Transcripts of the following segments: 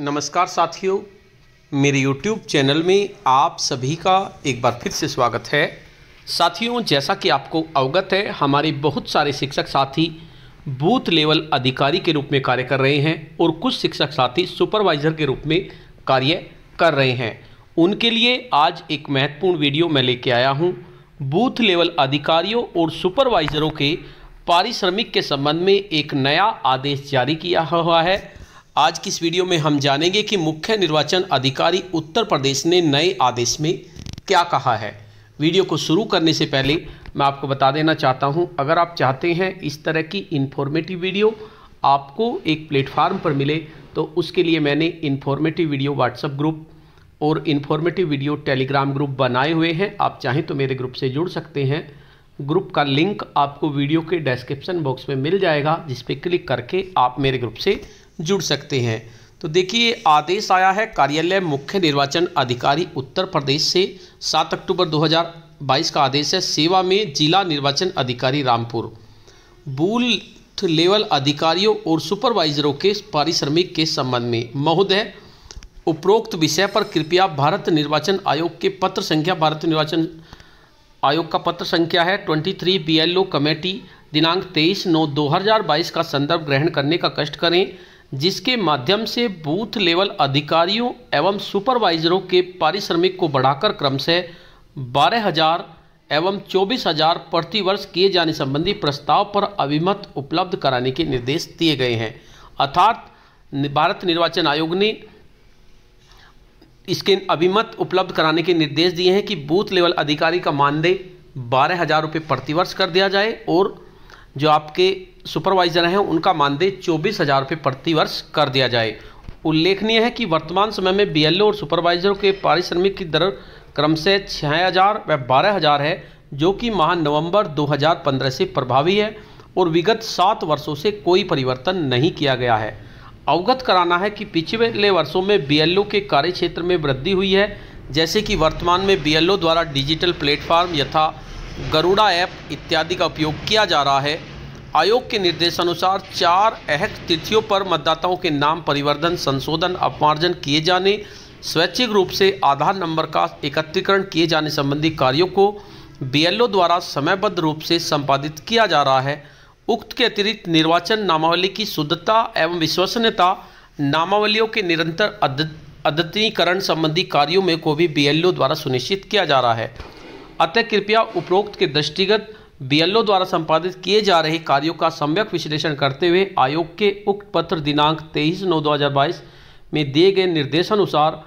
नमस्कार साथियों मेरे YouTube चैनल में आप सभी का एक बार फिर से स्वागत है साथियों जैसा कि आपको अवगत है हमारे बहुत सारे शिक्षक साथी बूथ लेवल अधिकारी के रूप में कार्य कर रहे हैं और कुछ शिक्षक साथी सुपरवाइज़र के रूप में कार्य कर रहे हैं उनके लिए आज एक महत्वपूर्ण वीडियो मैं लेके आया हूँ बूथ लेवल अधिकारियों और सुपरवाइज़रों के पारिश्रमिक के संबंध में एक नया आदेश जारी किया हुआ है आज की इस वीडियो में हम जानेंगे कि मुख्य निर्वाचन अधिकारी उत्तर प्रदेश ने नए आदेश में क्या कहा है वीडियो को शुरू करने से पहले मैं आपको बता देना चाहता हूं अगर आप चाहते हैं इस तरह की इन्फॉर्मेटिव वीडियो आपको एक प्लेटफार्म पर मिले तो उसके लिए मैंने इन्फॉर्मेटिव वीडियो व्हाट्सएप ग्रुप और इन्फॉर्मेटिव वीडियो टेलीग्राम ग्रुप बनाए हुए हैं आप चाहें तो मेरे ग्रुप से जुड़ सकते हैं ग्रुप का लिंक आपको वीडियो के डिस्क्रिप्शन बॉक्स में मिल जाएगा जिस पर क्लिक करके आप मेरे ग्रुप से जुड़ सकते हैं तो देखिए आदेश आया है कार्यालय मुख्य निर्वाचन अधिकारी उत्तर प्रदेश से 7 अक्टूबर 2022 का आदेश है सेवा में जिला निर्वाचन अधिकारी रामपुर बूथ लेवल अधिकारियों और सुपरवाइजरों के पारिश्रमिक के संबंध में महोदय उपरोक्त विषय पर कृपया भारत निर्वाचन आयोग के पत्र संख्या भारत निर्वाचन आयोग का पत्र संख्या है twenty three B L O committee दिनांक तेईस नौ दो हज़ार बाईस का संदर्भ ग्रहण करने का कष्ट करें जिसके माध्यम से बूथ लेवल अधिकारियों एवं सुपरवाइजरों के पारिश्रमिक को बढ़ाकर क्रमशः बारह हजार एवं चौबीस हजार प्रतिवर्ष किए जाने संबंधी प्रस्ताव पर अभिमत उपलब्ध कराने के निर्देश दिए गए हैं अर्थात भारत निर्वाचन आयोग ने इसके अभिमत उपलब्ध कराने के निर्देश दिए हैं कि बूथ लेवल अधिकारी का मानदेय बारह हज़ार रुपये प्रतिवर्ष कर दिया जाए और जो आपके सुपरवाइजर हैं उनका मानदेय चौबीस हज़ार रुपये प्रति वर्ष कर दिया जाए उल्लेखनीय है कि वर्तमान समय में बी और सुपरवाइजरों के पारिश्रमिक की दर क्रमशः छः हज़ार व बारह हज़ार है जो कि माह नवंबर 2015 से प्रभावी है और विगत सात वर्षों से कोई परिवर्तन नहीं किया गया है अवगत कराना है कि पिछले वर्षों में बी के कार्य क्षेत्र में वृद्धि हुई है जैसे कि वर्तमान में बी द्वारा डिजिटल प्लेटफॉर्म यथा गरुड़ा ऐप इत्यादि का उपयोग किया जा रहा है आयोग के निर्देशानुसार चार अहक तिथियों पर मतदाताओं के नाम परिवर्तन संशोधन अपमार्जन किए जाने स्वैच्छिक रूप से आधार नंबर का एकत्रीकरण किए जाने संबंधी कार्यों को बीएलओ द्वारा समयबद्ध रूप से संपादित किया जा रहा है उक्त के अतिरिक्त निर्वाचन नामावली की शुद्धता एवं विश्वसनीयता नामावलियों के निरंतर अद्यतनीकरण संबंधी कार्यों में को भी बी द्वारा सुनिश्चित किया जा रहा है अतः कृपया उपरोक्त के दृष्टिगत बीएलओ द्वारा संपादित किए जा रहे कार्यों का सम्यक विश्लेषण करते हुए आयोग के उक्त पत्र दिनांक 23 नौ 2022 में दिए गए निर्देशानुसार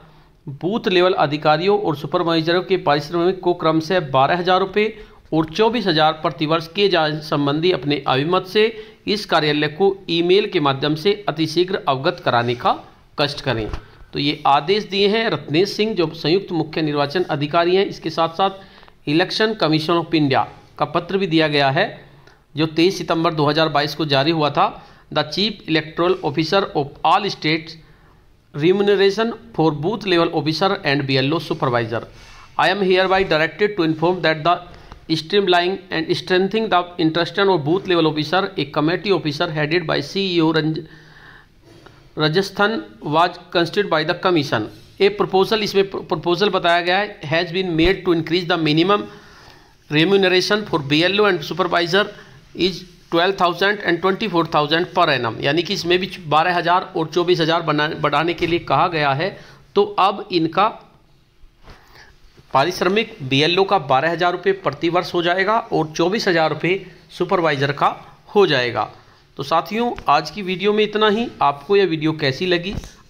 बूथ लेवल अधिकारियों और सुपरवाइजरों के पारिश्रमिक को क्रमशः बारह हज़ार रुपये और चौबीस हज़ार प्रतिवर्ष किए जाने संबंधी अपने अभिमत से इस कार्यालय को ईमेल के माध्यम से अतिशीघ्र अवगत कराने का कष्ट करें तो ये आदेश दिए हैं रत्नेश सिंह जो संयुक्त मुख्य निर्वाचन अधिकारी हैं इसके साथ साथ इलेक्शन कमीशन ऑफ इंडिया का पत्र भी दिया गया है जो 23 सितंबर 2022 को जारी हुआ था the chief electoral officer of all state remuneration for booth level officer and B L O supervisor I am hereby directed to inform that the streamlining and strengthening the interested or booth level officer a committee officer headed by C E O Rajasthan was constituted by the commission a proposal इसमें proposal बताया गया है has been made to increase the minimum remuneration for B L O and supervisor is twelve thousand and twenty four thousand per annum यानी कि इसमें भी बारह हज़ार और चौबीस हज़ार बढ़ाने के लिए कहा गया है तो अब इनका पारिश्रमिक बी एल ओ का बारह हज़ार रुपये प्रतिवर्ष हो जाएगा और चौबीस हज़ार रुपये सुपरवाइज़र का हो जाएगा तो साथियों आज की वीडियो में इतना ही आपको यह वीडियो कैसी लगी